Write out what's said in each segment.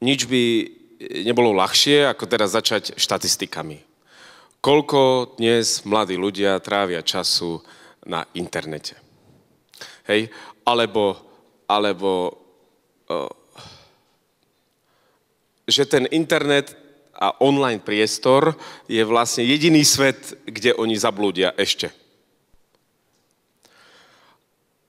nič by eh, nebolo ľahšie, ako teraz začať štatistikami. Koľko dnes mladí ľudia trávia času na internete? Hej? Alebo, alebo uh, že ten internet a online priestor je vlastne jediný svet, kde oni zablúdia ešte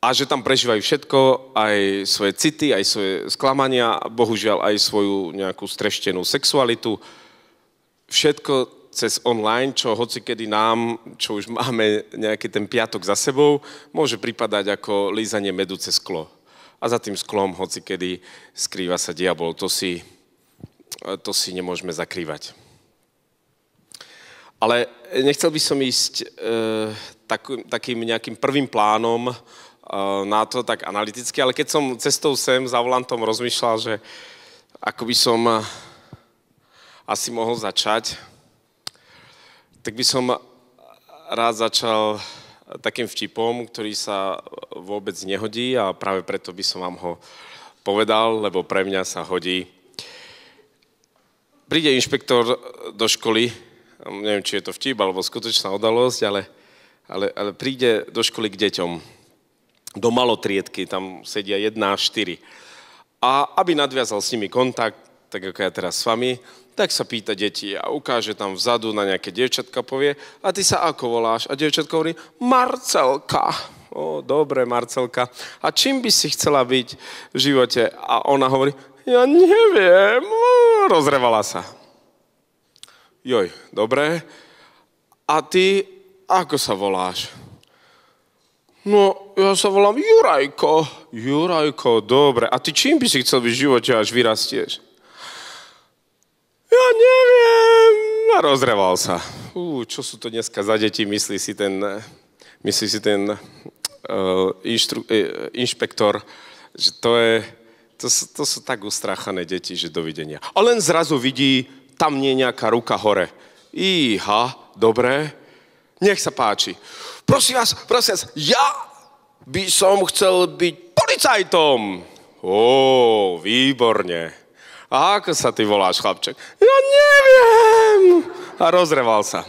a že tam prežívajú všetko, aj svoje city, aj svoje sklamania, bohužiaľ aj svoju nejakú streštenú sexualitu. Všetko cez online, čo hoci kedy nám, čo už máme nejaký ten piatok za sebou, môže pripadať ako lízanie medu cez sklo. A za tým sklom hoci kedy skrýva sa diabol. To si, to si nemôžeme zakrývať. Ale nechcel by som ísť e, takým, takým nejakým prvým plánom Eh, na to tak analyticky, ale keď som cestou sem za volantom rozmýšľal, že ako by som eh, asi mohol začať, tak by som eh, rád začal takým vtipom, ktorý sa vôbec nehodí a práve preto by som vám ho povedal, lebo pre mňa sa hodí. Príde inšpektor do školy, neviem, či je to vtip alebo skutočná odalosť, ale, ale, ale príde do školy k deťom do malotriedky, tam sedia jedna a štyri. A aby nadviazal s nimi kontakt, tak ako ja teraz s vami, tak sa pýta deti a ukáže tam vzadu na nejaké dievčatka, povie, a ty sa ako voláš? A dievčatko hovorí, Marcelka. O, dobre, Marcelka. A čím by si chcela byť v živote? A ona hovorí, ja neviem. Rozrevala sa. Joj, dobre. A ty, ako sa voláš? No, ja sa volám Jurajko. Jurajko, dobre. A ty čím by si chcel byť v živote, až vyrastieš? Ja neviem. A rozreval sa. Ú, čo sú to dneska za deti, myslí si ten, myslí si ten uh, inštru, uh, inšpektor, že to je, to sú, to sú tak ustráchané deti, že dovidenia. A len zrazu vidí, tam nie je nejaká ruka hore. Iha, dobre, nech sa páči prosím vás, prosím vás, ja by som chcel byť policajtom. Ó, výborne. A ako sa ty voláš, chlapček? Ja neviem. A rozreval sa.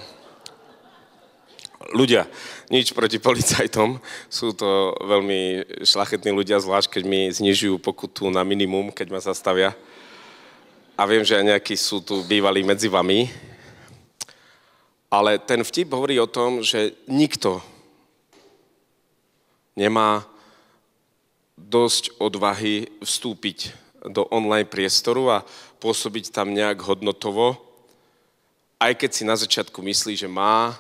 Ľudia, nič proti policajtom. Sú to veľmi šlachetní ľudia, zvlášť keď mi znižujú pokutu na minimum, keď ma zastavia. A viem, že aj nejakí sú tu bývalí medzi vami. Ale ten vtip hovorí o tom, že nikto nemá dosť odvahy vstúpiť do online priestoru a pôsobiť tam nejak hodnotovo, aj keď si na začiatku myslí, že má.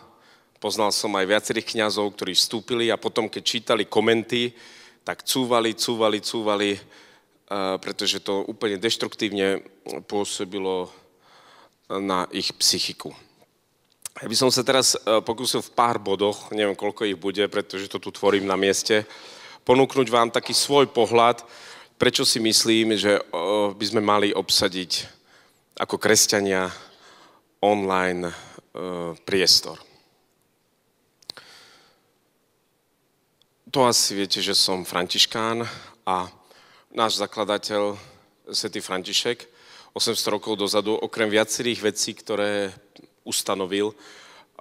Poznal som aj viacerých kňazov, ktorí vstúpili a potom, keď čítali komenty, tak cúvali, cúvali, cúvali, eh, pretože to úplne deštruktívne pôsobilo na ich psychiku. Ja by som sa teraz e, pokúsil v pár bodoch, neviem koľko ich bude, pretože to tu tvorím na mieste, ponúknuť vám taký svoj pohľad, prečo si myslím, že e, by sme mali obsadiť ako kresťania online e, priestor. To asi viete, že som Františkán a náš zakladateľ Svetý František 800 rokov dozadu, okrem viacerých vecí, ktoré ustanovil,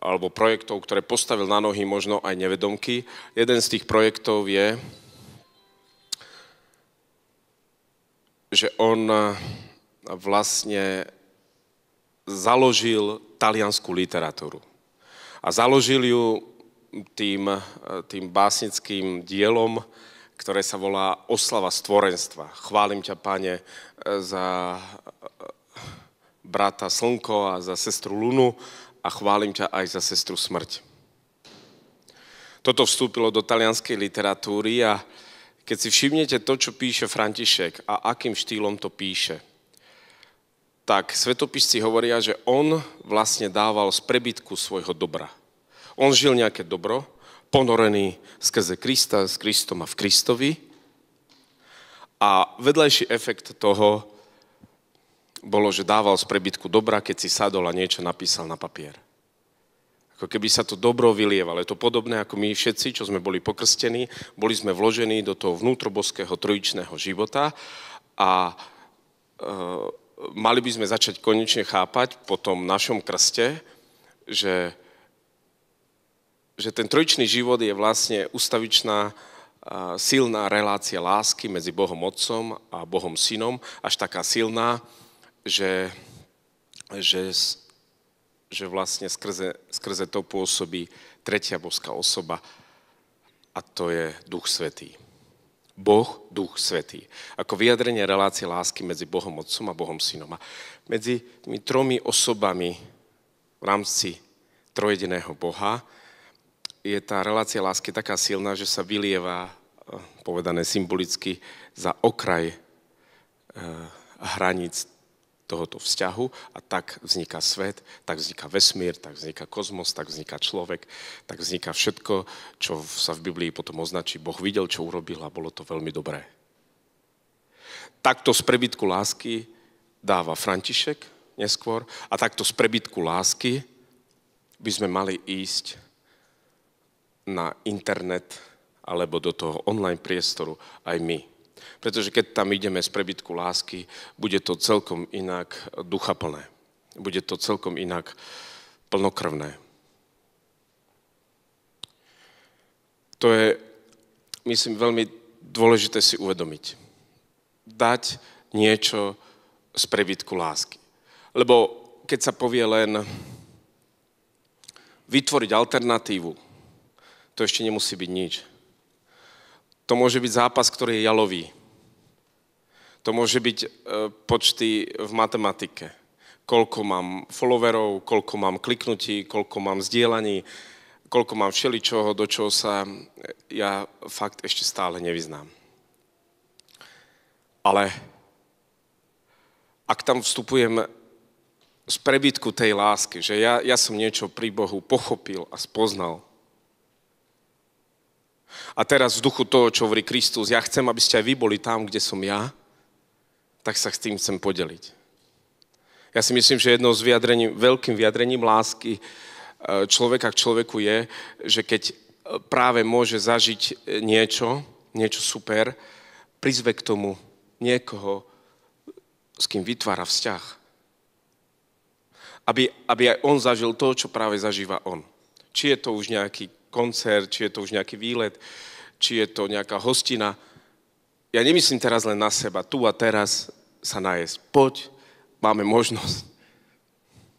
alebo projektov, ktoré postavil na nohy možno aj nevedomky. Jeden z tých projektov je, že on eh, vlastne založil talianskú literatúru. A založil ju tým, eh, tým básnickým dielom, ktoré sa volá Oslava stvorenstva. Chválim ťa, pane, eh, za, brata Slnko a za sestru Lunu a chválim ťa aj za sestru Smrť. Toto vstúpilo do talianskej literatúry a keď si všimnete to, čo píše František a akým štýlom to píše, tak svetopisci hovoria, že on vlastne dával z prebytku svojho dobra. On žil nejaké dobro, ponorený skrze Krista, s Kristom a v Kristovi. A vedľajší efekt toho bolo, že dával z prebytku dobra, keď si sadol a niečo napísal na papier. Ako keby sa to dobro vylievalo. Je to podobné, ako my všetci, čo sme boli pokrstení, boli sme vložení do toho vnútroboského trojičného života a e, mali by sme začať konečne chápať po tom našom krste, že, že ten trojičný život je vlastne ustavičná, e, silná relácia lásky medzi Bohom Otcom a Bohom Synom, až taká silná, že, že, že vlastne skrze, skrze to pôsobí tretia božská osoba a to je Duch Svetý. Boh, Duch Svetý. Ako vyjadrenie relácie lásky medzi Bohom Otcom a Bohom Synom. A medzi tými tromi osobami v rámci trojediného Boha je tá relácia lásky taká silná, že sa vylieva, eh, povedané symbolicky, za okraj eh, hraníc tohoto vzťahu a tak vzniká svet, tak vzniká vesmír, tak vzniká kozmos, tak vzniká človek, tak vzniká všetko, čo sa v Biblii potom označí. Boh videl, čo urobil a bolo to veľmi dobré. Takto z prebytku lásky dáva František neskôr a takto z prebytku lásky by sme mali ísť na internet alebo do toho online priestoru aj my pretože keď tam ideme z prebytku lásky, bude to celkom inak duchaplné. Bude to celkom inak plnokrvné. To je, myslím, veľmi dôležité si uvedomiť. Dať niečo z prebytku lásky. Lebo keď sa povie len vytvoriť alternatívu, to ešte nemusí byť nič. To môže byť zápas, ktorý je jalový. To môže byť e, počty v matematike. Koľko mám followerov, koľko mám kliknutí, koľko mám zdieľaní, koľko mám všeličoho, do čoho sa ja fakt ešte stále nevyznám. Ale ak tam vstupujem z prebytku tej lásky, že ja, ja som niečo pri Bohu pochopil a spoznal, a teraz v duchu toho, čo hovorí Kristus, ja chcem, aby ste aj vy boli tam, kde som ja, tak sa s tým chcem podeliť. Ja si myslím, že jedno z vyjadrení, veľkým vyjadrením lásky e, človeka k človeku je, že keď e, práve môže zažiť e, niečo, niečo super, prizve k tomu niekoho, s kým vytvára vzťah. Aby, aby aj on zažil to, čo práve zažíva on. Či je to už nejaký koncert, či je to už nejaký výlet, či je to nejaká hostina. Ja nemyslím teraz len na seba, tu a teraz sa najesť. Poď, máme možnosť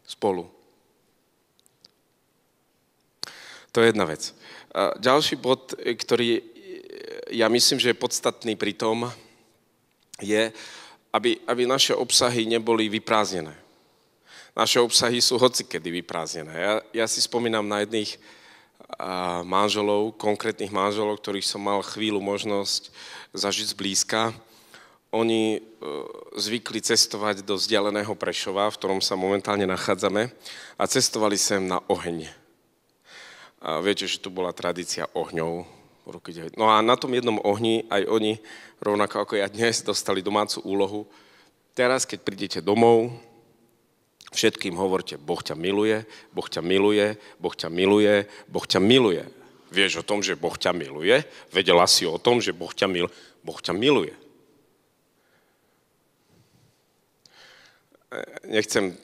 spolu. To je jedna vec. A ďalší bod, ktorý ja myslím, že je podstatný pri tom, je, aby, aby naše obsahy neboli vyprázdnené. Naše obsahy sú hocikedy vyprázdnené. Ja, ja si spomínam na jedných manželov, konkrétnych manželov, ktorých som mal chvíľu možnosť zažiť zblízka. Oni e, zvykli cestovať do vzdialeného Prešova, v ktorom sa momentálne nachádzame, a cestovali sem na oheň. A viete, že tu bola tradícia ohňov. No a na tom jednom ohni aj oni, rovnako ako ja dnes, dostali domácu úlohu. Teraz, keď prídete domov, Všetkým hovorte, Boh ťa miluje, Boh ťa miluje, Boh ťa miluje, Boh ťa miluje. Vieš o tom, že Boh ťa miluje? Vedela si o tom, že Boh ťa, mil... boh ťa miluje. Nechcem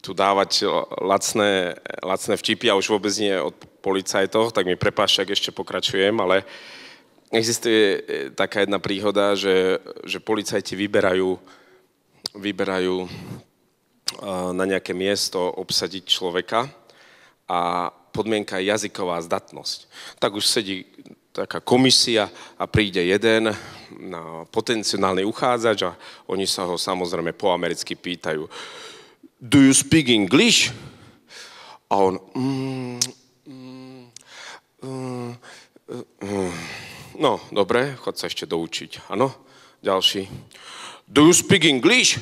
tu dávať lacné, lacné vtipy a už vôbec nie od policajtov, tak mi prepáš, ak ešte pokračujem, ale existuje e, taká jedna príhoda, že, že policajti vyberajú, vyberajú na nejaké miesto obsadiť človeka a podmienka je jazyková zdatnosť. Tak už sedí taká komisia a príde jeden na potenciálny uchádzač a oni sa ho samozrejme po americky pýtajú Do you speak English? A on mm, mm, mm, mm. mm. No, dobre, chod sa ešte doučiť. Áno, ďalší. Do you speak English?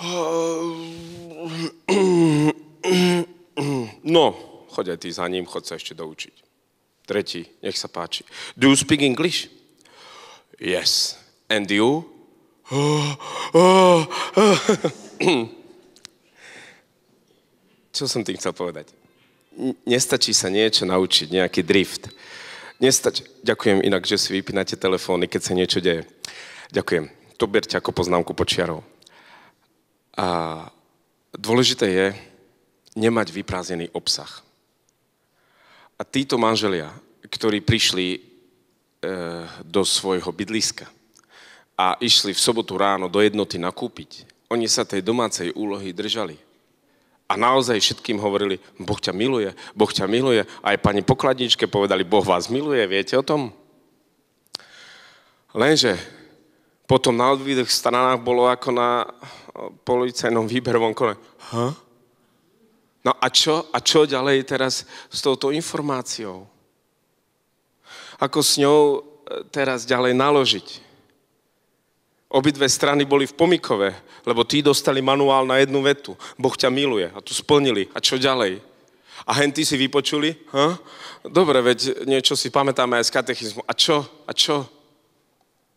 No, choď aj ty za ním, choď sa ešte doučiť. Tretí, nech sa páči. Do you speak English? Yes. And you? Čo som tým chcel povedať? Nestačí sa niečo naučiť, nejaký drift. Nestačí. Ďakujem inak, že si vypínate telefóny, keď sa niečo deje. Ďakujem. To berte ako poznámku počiarov. A dôležité je nemať vyprázdnený obsah. A títo manželia, ktorí prišli e, do svojho bydliska a išli v sobotu ráno do jednoty nakúpiť, oni sa tej domácej úlohy držali. A naozaj všetkým hovorili, Boh ťa miluje, Boh ťa miluje. Aj pani pokladničke povedali, Boh vás miluje, viete o tom? Lenže potom na odvidých stranách bolo ako na policajnom výberovom kole. Huh? No a čo, a čo ďalej teraz s touto informáciou? Ako s ňou e, teraz ďalej naložiť? Obidve strany boli v pomikove, lebo tí dostali manuál na jednu vetu. Boh ťa miluje a tu splnili. A čo ďalej? A henty si vypočuli? Huh? Dobre, veď niečo si pamätáme aj z katechizmu. A čo? A čo?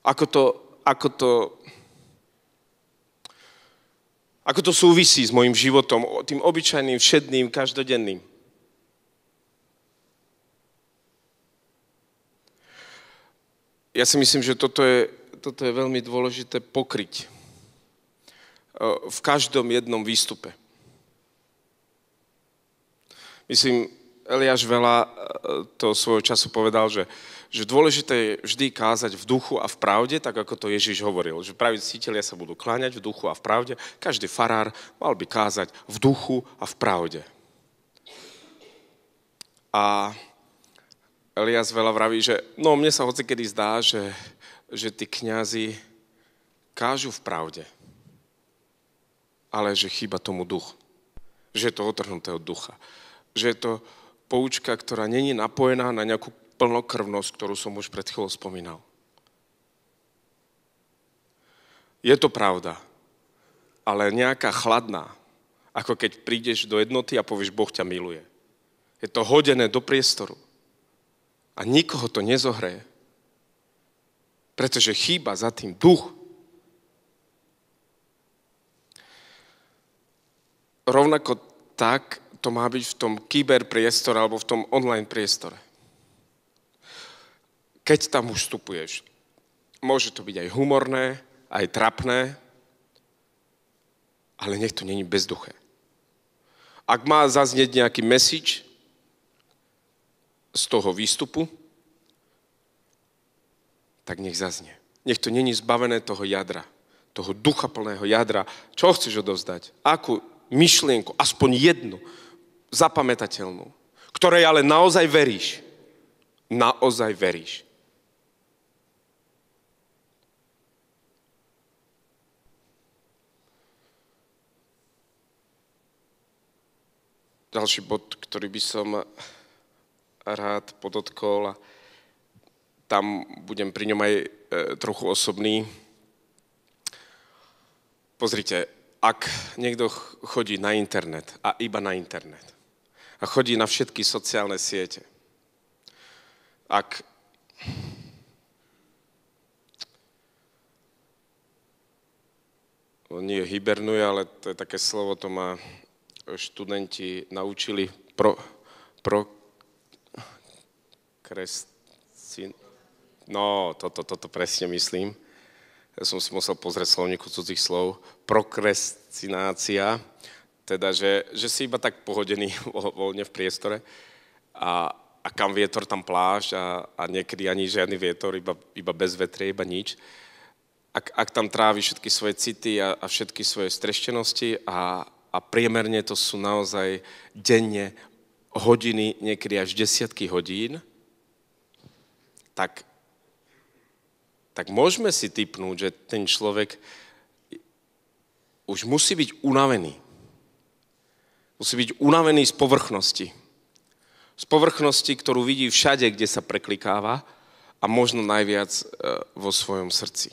Ako to, ako to ako to súvisí s mojim životom, tým obyčajným, všedným, každodenným. Ja si myslím, že toto je, toto je veľmi dôležité pokryť e, v každom jednom výstupe. Myslím, Eliáš Vela e, e, to svojho času povedal, že že dôležité je vždy kázať v duchu a v pravde, tak ako to Ježiš hovoril, že praví cítelia sa budú kláňať v duchu a v pravde. Každý farár mal by kázať v duchu a v pravde. A Elias veľa vraví, že no mne sa hoci kedy zdá, že, že tí kňazi kážu v pravde, ale že chýba tomu duch. Že je to otrhnuté od ducha. Že je to poučka, ktorá není napojená na nejakú plnokrvnosť, ktorú som už pred chvíľou spomínal. Je to pravda, ale nejaká chladná, ako keď prídeš do jednoty a povieš, Boh ťa miluje. Je to hodené do priestoru. A nikoho to nezohreje. Pretože chýba za tým duch. Rovnako tak to má byť v tom kyberpriestore alebo v tom online priestore keď tam už vstupuješ. Môže to byť aj humorné, aj trapné, ale nech to není bezduché. Ak má zaznieť nejaký message z toho výstupu, tak nech zaznie. Nech to není zbavené toho jadra, toho ducha plného jadra. Čo chceš odovzdať? Akú myšlienku, aspoň jednu, zapamätateľnú, ktorej ale naozaj veríš. Naozaj veríš. Ďalší bod, ktorý by som rád podotkol, tam budem pri ňom aj e, trochu osobný. Pozrite, ak niekto chodí na internet a iba na internet a chodí na všetky sociálne siete, ak nie hibernuje, ale to je také slovo, to má študenti naučili pro, pro kresci... No, toto, toto presne myslím. Ja som si musel pozrieť slovníku cudzích slov. Prokrescinácia, teda, že, že si iba tak pohodený voľne v priestore a, a kam vietor, tam pláž a, a niekedy ani žiadny vietor, iba, iba bez vetrie, iba nič. Ak, ak tam trávi všetky svoje city a, a všetky svoje streštenosti a, a priemerne to sú naozaj denne hodiny, niekedy až desiatky hodín, tak, tak môžeme si typnúť, že ten človek už musí byť unavený. Musí byť unavený z povrchnosti. Z povrchnosti, ktorú vidí všade, kde sa preklikáva a možno najviac e, vo svojom srdci.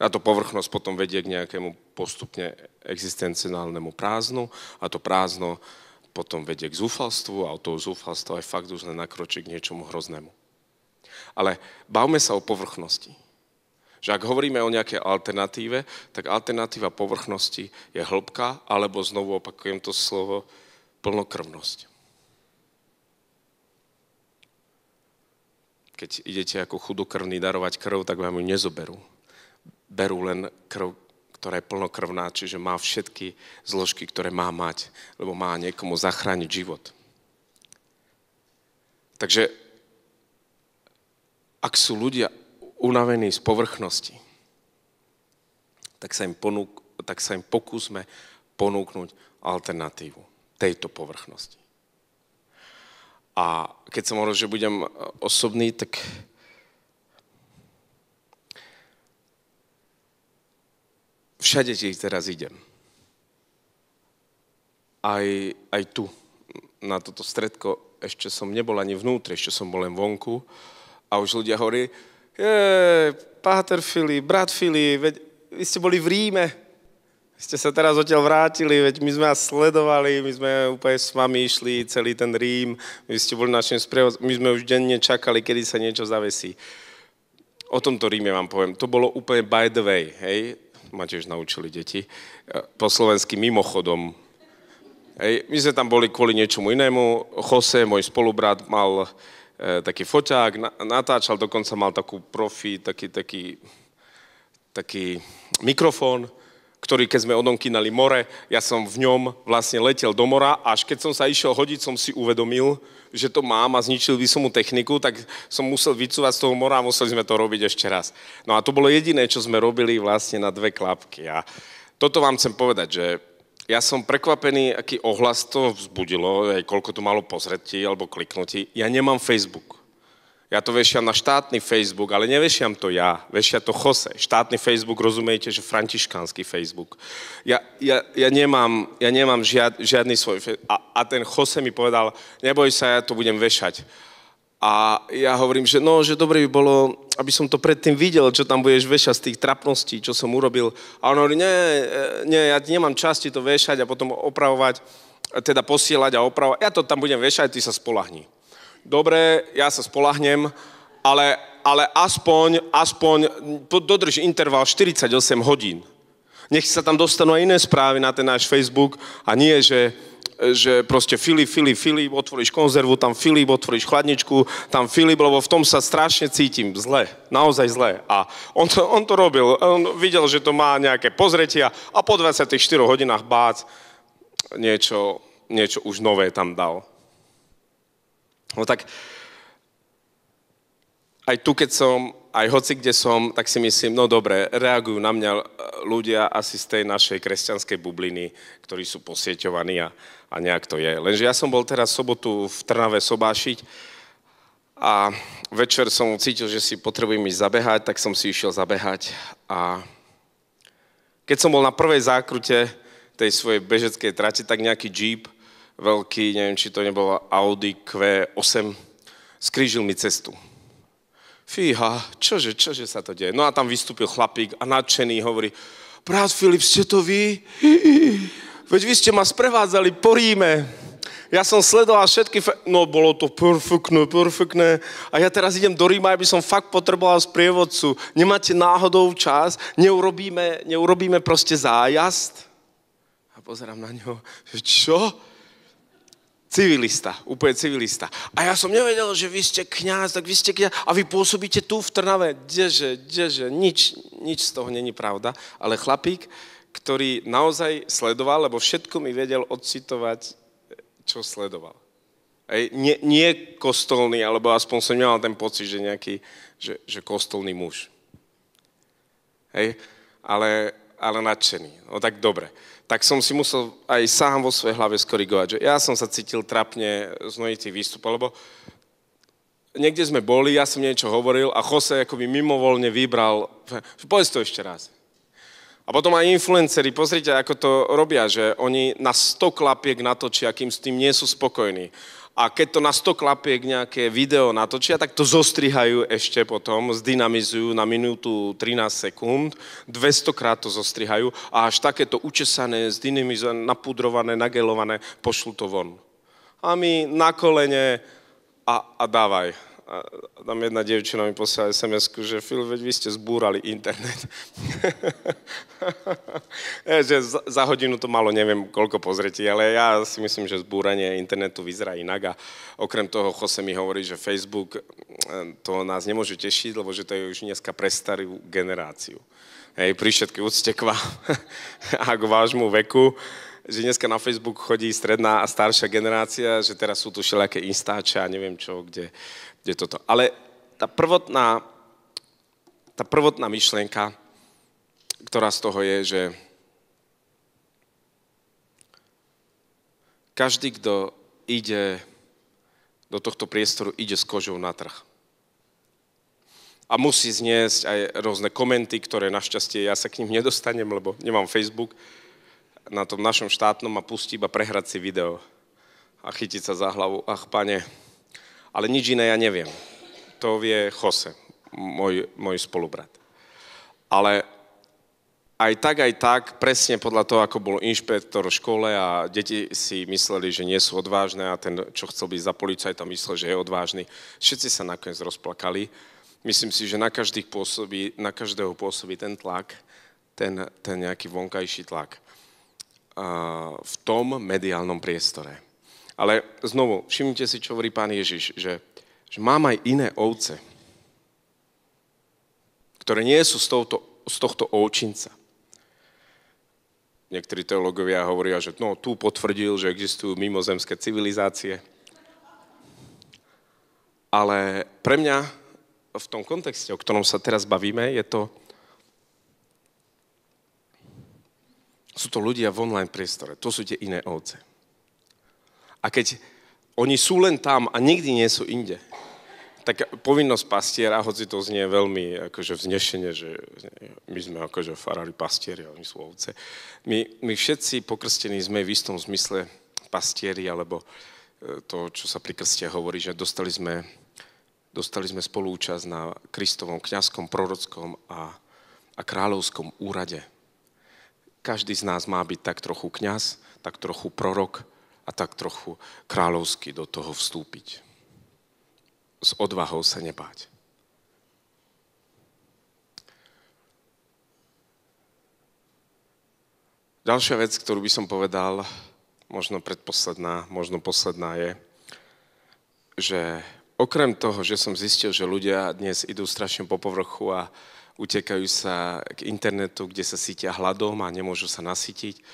A to povrchnosť potom vedie k nejakému postupne existenciálnemu prázdnu a to prázdno potom vedie k zúfalstvu a od toho zúfalstva aj fakt už nenakročí k niečomu hroznému. Ale bavme sa o povrchnosti. Že ak hovoríme o nejakej alternatíve, tak alternatíva povrchnosti je hĺbka, alebo znovu opakujem to slovo, plnokrvnosť. Keď idete ako chudokrvný darovať krv, tak vám ju nezoberú berú len krv, ktorá je plnokrvná, čiže má všetky zložky, ktoré má mať, lebo má niekomu zachrániť život. Takže ak sú ľudia unavení z povrchnosti, tak sa im, ponúk, tak sa im pokúsme ponúknuť alternatívu tejto povrchnosti. A keď som hovoril, že budem osobný, tak Všade ti teraz idem. Aj, aj tu, na toto stredko, ešte som nebol ani vnútri, ešte som bol len vonku. A už ľudia hovorí, je, páter Filip, brat Filip, veď vy ste boli v Ríme, vy ste sa teraz odtiaľ vrátili, veď my sme vás sledovali, my sme úplne s vami išli celý ten Rím, vy ste boli našim sprevod, my sme už denne čakali, kedy sa niečo zavesí. O tomto Ríme vám poviem. To bolo úplne by the way, hej ma tiež naučili deti, e, po slovensky mimochodom. Hej, my sme tam boli kvôli niečomu inému. Jose, môj spolubrat, mal e, taký foťák, na, natáčal, dokonca mal takú profi, taký, taký, taký mikrofón ktorý keď sme odomkínali more, ja som v ňom vlastne letel do mora, až keď som sa išiel hodiť, som si uvedomil, že to mám a zničil by som mu techniku, tak som musel vycúvať z toho mora a museli sme to robiť ešte raz. No a to bolo jediné, čo sme robili vlastne na dve klapky. A toto vám chcem povedať, že ja som prekvapený, aký ohlas to vzbudilo, aj koľko to malo pozretí alebo kliknutí. Ja nemám Facebook. Ja to vešiam na štátny Facebook, ale nevešiam to ja, vešia to Jose. Štátny Facebook, rozumiete, že františkánsky Facebook. Ja, ja, ja nemám, ja nemám žiad, žiadny svoj a, a ten Jose mi povedal, neboj sa, ja to budem vešať. A ja hovorím, že no, že dobre by bolo, aby som to predtým videl, čo tam budeš vešať z tých trapností, čo som urobil. A on hovorí, nie, nie, ja nemám časti to vešať a potom opravovať, teda posielať a opravovať. Ja to tam budem vešať, ty sa spolahni dobre, ja sa spolahnem, ale, ale aspoň, aspoň dodrž interval 48 hodín. Nech sa tam dostanú aj iné správy na ten náš Facebook a nie, že, že proste Filip, Filip, Filip, otvoríš konzervu, tam Filip, otvoríš chladničku, tam Filip, lebo v tom sa strašne cítim zle, naozaj zle. A on to, on to robil, on videl, že to má nejaké pozretia a po 24 hodinách bác niečo, niečo už nové tam dal. No tak aj tu, keď som, aj hoci kde som, tak si myslím, no dobre, reagujú na mňa eh, ľudia asi z tej našej kresťanskej bubliny, ktorí sú posieťovaní a, a nejak to je. Lenže ja som bol teraz sobotu v Trnave sobášiť a večer som cítil, že si potrebujem ísť zabehať, tak som si išiel zabehať a keď som bol na prvej zákrute tej svojej bežeckej trate, tak nejaký jeep veľký, neviem, či to nebolo Audi Q8, skrížil mi cestu. Fíha, čože, čože sa to deje? No a tam vystúpil chlapík a nadšený hovorí, brat Filip, ste to vy? Veď vy ste ma sprevádzali po Ríme. Ja som sledoval všetky... Fe- no, bolo to perfektné, perfektné. A ja teraz idem do Ríma, aby som fakt potreboval sprievodcu. Nemáte náhodou čas? Neurobíme, neurobíme proste zájazd? A pozerám na ňo, že čo? Civilista, úplne civilista. A ja som nevedel, že vy ste kňaz, tak vy ste kňaz a vy pôsobíte tu v Trnave. Deže, deže, nič, nič z toho není pravda. Ale chlapík, ktorý naozaj sledoval, lebo všetko mi vedel odcitovať, čo sledoval. Ej, nie, nie kostolný, alebo aspoň som nemal ten pocit, že nejaký, že, že kostolný muž. Ej, ale ale nadšený. No tak dobre. Tak som si musel aj sám vo svojej hlave skorigovať, že ja som sa cítil trapne z mnohých tých výstupov, lebo niekde sme boli, ja som niečo hovoril a Jose akoby mimovolne vybral, povedz to ešte raz. A potom aj influenceri, pozrite, ako to robia, že oni na 100 klapiek natočia, kým s tým nie sú spokojní a keď to na 100 klapiek nejaké video natočia, tak to zostrihajú ešte potom, zdynamizujú na minútu 13 sekúnd, 200 krát to zostrihajú a až takéto učesané, zdynamizované, napudrované, nagelované pošlu to von. A my na kolene a, a dávaj a tam jedna devčina mi posiela sms že Phil, veď vy ste zbúrali internet. že za, za hodinu to malo neviem koľko pozretí, ale ja si myslím, že zbúranie internetu vyzerá inak a okrem toho Jose mi hovorí, že Facebook e, to nás nemôže tešiť, lebo že to je už dneska pre starú generáciu. Hej, pri všetky úcte k vám a k vášmu veku že dneska na Facebook chodí stredná a staršia generácia, že teraz sú tu všelijaké instáče a neviem čo, kde je toto. Ale tá prvotná, tá prvotná myšlienka, ktorá z toho je, že každý, kto ide do tohto priestoru, ide s kožou na trh. A musí zniesť aj rôzne komenty, ktoré našťastie ja sa k ním nedostanem, lebo nemám Facebook na tom našom štátnom a pustí iba prehrať si video a chytiť sa za hlavu. Ach, pane, ale nič iné ja neviem. To vie Jose, môj, môj spolubrat. Ale aj tak, aj tak, presne podľa toho, ako bol inšpektor v škole a deti si mysleli, že nie sú odvážne a ten, čo chcel byť za policajta, myslel, že je odvážny. Všetci sa nakoniec rozplakali. Myslím si, že na, každých pôsobí, na každého pôsobí ten tlak, ten, ten nejaký vonkajší tlak v tom mediálnom priestore. Ale znovu, všimnite si, čo hovorí pán Ježiš, že, že mám aj iné ovce, ktoré nie sú z, touto, z tohto ovčinca. Niektorí teológovia hovoria, že no, tu potvrdil, že existujú mimozemské civilizácie. Ale pre mňa v tom kontexte, o ktorom sa teraz bavíme, je to, sú to ľudia v online priestore. To sú tie iné ovce. A keď oni sú len tam a nikdy nie sú inde, tak povinnosť pastiera, hoci to znie veľmi akože vznešenie, že my sme akože farári pastieri, oni sú ovce. My, my všetci pokrstení sme v istom zmysle pastieri, alebo e, to, čo sa pri krste hovorí, že dostali sme, dostali sme spolúčasť na Kristovom kňazskom, prorockom a, a kráľovskom úrade. Každý z nás má byť tak trochu kňaz, tak trochu prorok, a tak trochu kráľovsky do toho vstúpiť. S odvahou sa nebáť. Ďalšia vec, ktorú by som povedal, možno predposledná, možno posledná je, že okrem toho, že som zistil, že ľudia dnes idú strašne po povrchu a utekajú sa k internetu, kde sa sítia hladom a nemôžu sa nasytiť,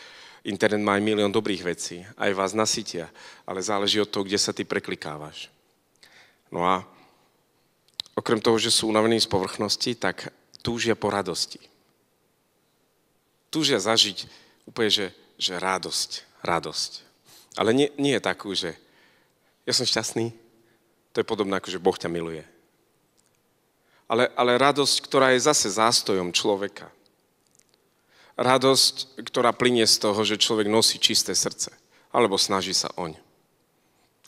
Internet má aj milión dobrých vecí, aj vás nasytia, ale záleží od toho, kde sa ty preklikávaš. No a okrem toho, že sú unavení z povrchnosti, tak túžia po radosti. Túžia zažiť úplne, že, že radosť, radosť. Ale nie, nie je takú, že ja som šťastný, to je podobné ako, že Boh ťa miluje. Ale, ale radosť, ktorá je zase zástojom človeka – Radosť, ktorá plinie z toho, že človek nosí čisté srdce, alebo snaží sa oň.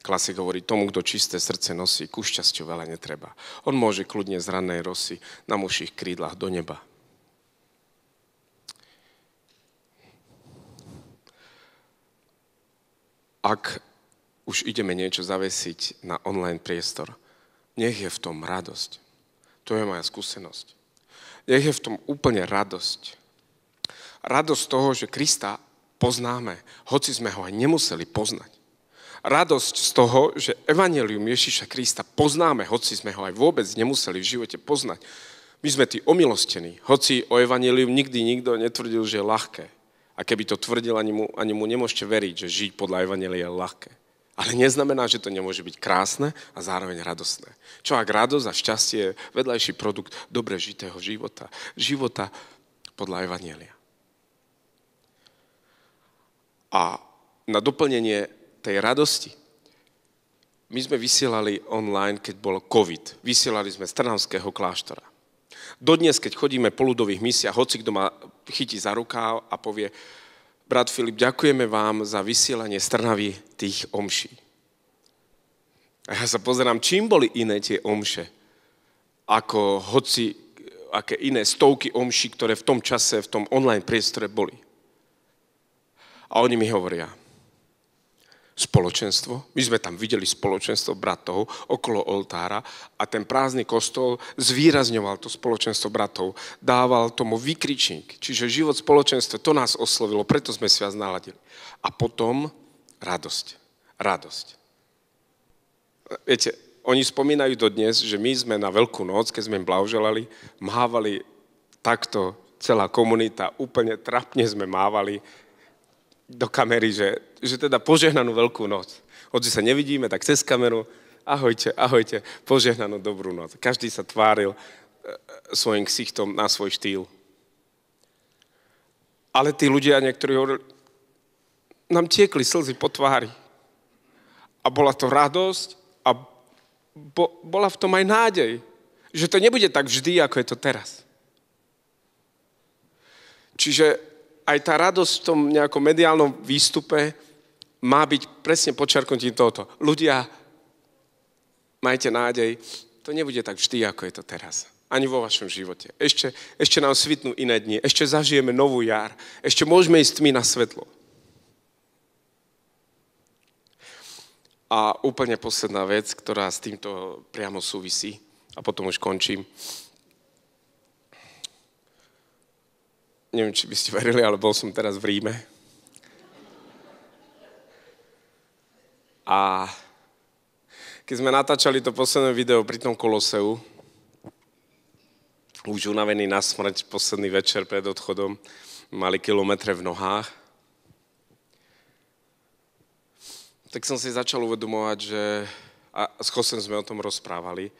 Klasik hovorí, tomu, kto čisté srdce nosí, ku šťastiu veľa netreba. On môže kľudne z rannej rosy na mužších krídlach do neba. Ak už ideme niečo zavesiť na online priestor, nech je v tom radosť. To je moja skúsenosť. Nech je v tom úplne radosť. Radosť toho, že Krista poznáme, hoci sme ho aj nemuseli poznať. Radosť z toho, že Evangelium Ježíša Krista poznáme, hoci sme ho aj vôbec nemuseli v živote poznať. My sme tí omilostení, hoci o Evangelium nikdy nikto netvrdil, že je ľahké. A keby to tvrdil, ani mu, ani mu nemôžete veriť, že žiť podľa Evangelia je ľahké. Ale neznamená, že to nemôže byť krásne a zároveň radostné. Čo ak radosť a šťastie je vedľajší produkt dobre žitého života. Života podľa Evangelia. A na doplnenie tej radosti, my sme vysielali online, keď bol COVID. Vysielali sme z Trnavského kláštora. Dodnes, keď chodíme po ľudových misiach, hoci kto ma chytí za rukáv a povie, brat Filip, ďakujeme vám za vysielanie z Trnavy tých omší. A ja sa pozerám, čím boli iné tie omše, ako hoci aké iné stovky omší, ktoré v tom čase, v tom online priestore boli. A oni mi hovoria, spoločenstvo. My sme tam videli spoločenstvo bratov okolo oltára a ten prázdny kostol zvýrazňoval to spoločenstvo bratov, dával tomu vykričník. Čiže život spoločenstva, to nás oslovilo, preto sme si vás naladili. A potom radosť. Radosť. Viete, oni spomínajú dodnes, že my sme na Veľkú noc, keď sme im blahoželali, mávali takto celá komunita, úplne trapne sme mávali do kamery, že, že teda požehnanú veľkú noc. Hoci sa nevidíme, tak cez kameru, ahojte, ahojte, požehnanú dobrú noc. Každý sa tváril e, svojim ksichtom na svoj štýl. Ale tí ľudia, niektorí hovorili, nám tiekli slzy po tvári. A bola to radosť a bo, bola v tom aj nádej, že to nebude tak vždy, ako je to teraz. Čiže aj tá radosť v tom nejakom mediálnom výstupe má byť presne počiarknutím tohoto. Ľudia, majte nádej, to nebude tak vždy, ako je to teraz. Ani vo vašom živote. Ešte, ešte nám svitnú iné dni, ešte zažijeme novú jar, ešte môžeme ísť my na svetlo. A úplne posledná vec, ktorá s týmto priamo súvisí, a potom už končím. neviem, či by ste verili, ale bol som teraz v Ríme. A keď sme natáčali to posledné video pri tom Koloseu, už unavený na smrť posledný večer pred odchodom, mali kilometre v nohách, tak som si začal uvedomovať, že a s Chosem sme o tom rozprávali,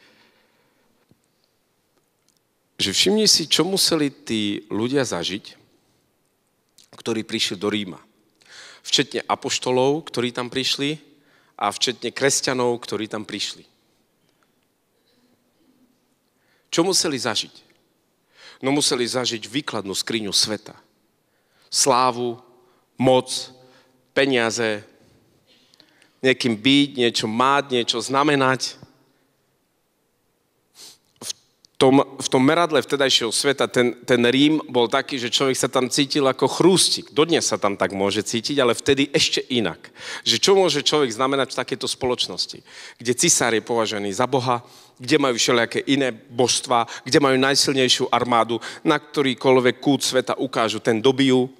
že všimni si, čo museli tí ľudia zažiť, ktorí prišli do Ríma. Včetne apoštolov, ktorí tam prišli a včetne kresťanov, ktorí tam prišli. Čo museli zažiť? No museli zažiť výkladnú skriňu sveta. Slávu, moc, peniaze, niekým byť, niečo mať, niečo znamenať tom, v tom meradle vtedajšieho sveta ten, ten Rím bol taký, že človek sa tam cítil ako chrústik. Dodnes sa tam tak môže cítiť, ale vtedy ešte inak. Že čo môže človek znamenať v takéto spoločnosti, kde cisár je považený za Boha, kde majú všelijaké iné božstva, kde majú najsilnejšiu armádu, na ktorýkoľvek kút sveta ukážu, ten dobijú.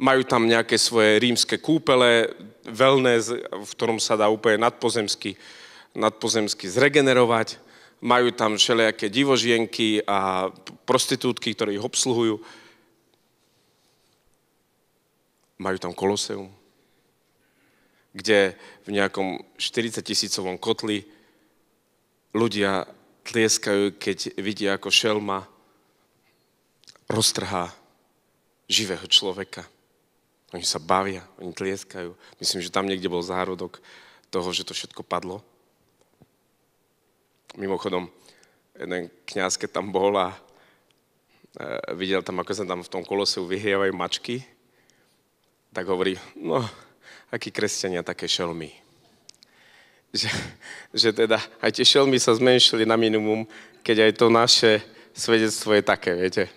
Majú tam nejaké svoje rímske kúpele, veľné, v ktorom sa dá úplne nadpozemsky, nadpozemsky zregenerovať majú tam všelijaké divožienky a prostitútky, ktoré ich obsluhujú. Majú tam koloseum, kde v nejakom 40 tisícovom kotli ľudia tlieskajú, keď vidia, ako šelma roztrhá živého človeka. Oni sa bavia, oni tlieskajú. Myslím, že tam niekde bol zárodok toho, že to všetko padlo. Mimochodom, jeden kňaz, keď tam bol a e, videl tam, ako sa tam v tom koloseu vyhrievajú mačky, tak hovorí, no, akí kresťania, také šelmy. Že, že teda aj tie šelmy sa zmenšili na minimum, keď aj to naše svedectvo je také, viete.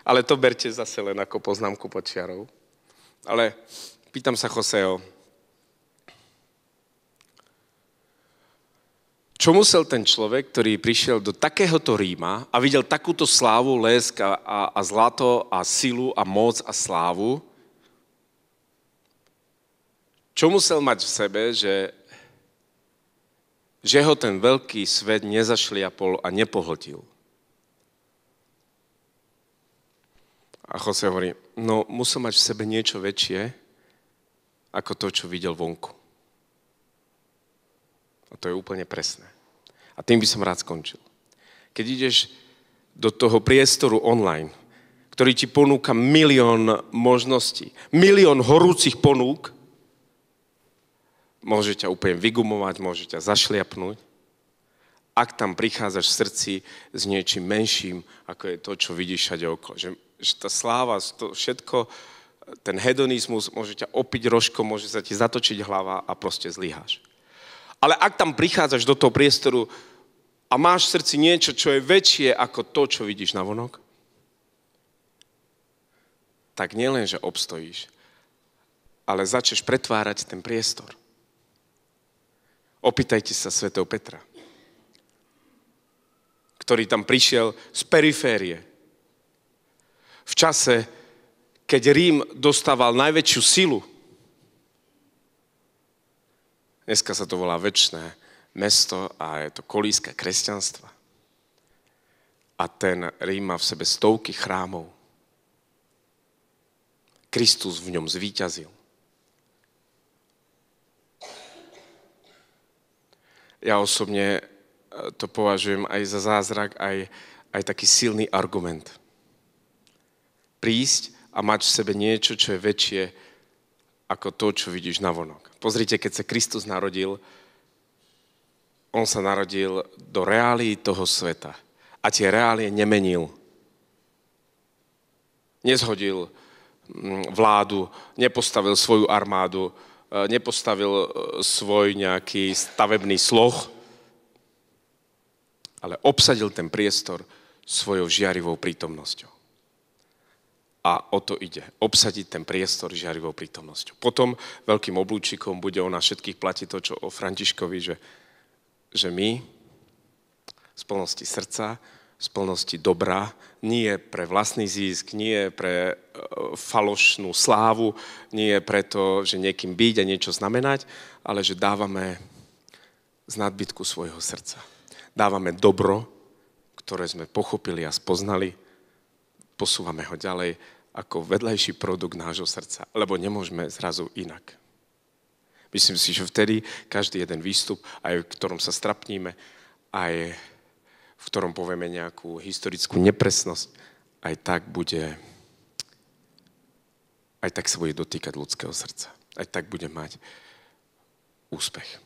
Ale to berte zase len ako poznámku pod Ale pýtam sa Joseho, Čo musel ten človek, ktorý prišiel do takéhoto Ríma a videl takúto slávu, lesk a, a, a zlato a silu a moc a slávu, čo musel mať v sebe, že, že ho ten veľký svet nezašliapol a nepohltil? A Jose hovorí, no musel mať v sebe niečo väčšie ako to, čo videl vonku. A to je úplne presné. A tým by som rád skončil. Keď ideš do toho priestoru online, ktorý ti ponúka milión možností, milión horúcich ponúk, môže ťa úplne vygumovať, môže ťa zašliapnúť, ak tam prichádzaš v srdci s niečím menším, ako je to, čo vidíš všade okolo. Že, že tá sláva, to všetko, ten hedonizmus môže ťa opiť rožkom, môže sa ti zatočiť hlava a proste zlyháš. Ale ak tam prichádzaš do toho priestoru a máš v srdci niečo, čo je väčšie ako to, čo vidíš na vonok, tak nielen, že obstojíš, ale začneš pretvárať ten priestor. Opýtajte sa svätého Petra, ktorý tam prišiel z periférie. V čase, keď Rím dostával najväčšiu silu, Dneska sa to volá väčšné mesto a je to kolíska kresťanstva. A ten Rím má v sebe stovky chrámov. Kristus v ňom zvíťazil. Ja osobne eh, to považujem aj za zázrak, aj, aj taký silný argument. Prísť a mať v sebe niečo, čo je väčšie ako to, čo vidíš vonok. Pozrite, keď sa Kristus narodil, on sa narodil do reálii toho sveta. A tie reálie nemenil. Nezhodil mm, vládu, nepostavil svoju armádu, e, nepostavil e, svoj nejaký stavebný sloh, ale obsadil ten priestor svojou žiarivou prítomnosťou a o to ide. Obsadiť ten priestor žiarivou prítomnosťou. Potom veľkým oblúčikom bude o nás všetkých platiť to, čo o Františkovi, že, že my z plnosti srdca, z plnosti dobra, nie pre vlastný zisk, nie pre e, falošnú slávu, nie preto, že niekým byť a niečo znamenať, ale že dávame z nadbytku svojho srdca. Dávame dobro, ktoré sme pochopili a spoznali, posúvame ho ďalej ako vedľajší produkt nášho srdca, lebo nemôžeme zrazu inak. Myslím si, že vtedy každý jeden výstup, aj v ktorom sa strapníme, aj v ktorom povieme nejakú historickú nepresnosť, aj tak bude, aj tak sa bude dotýkať ľudského srdca. Aj tak bude mať úspech.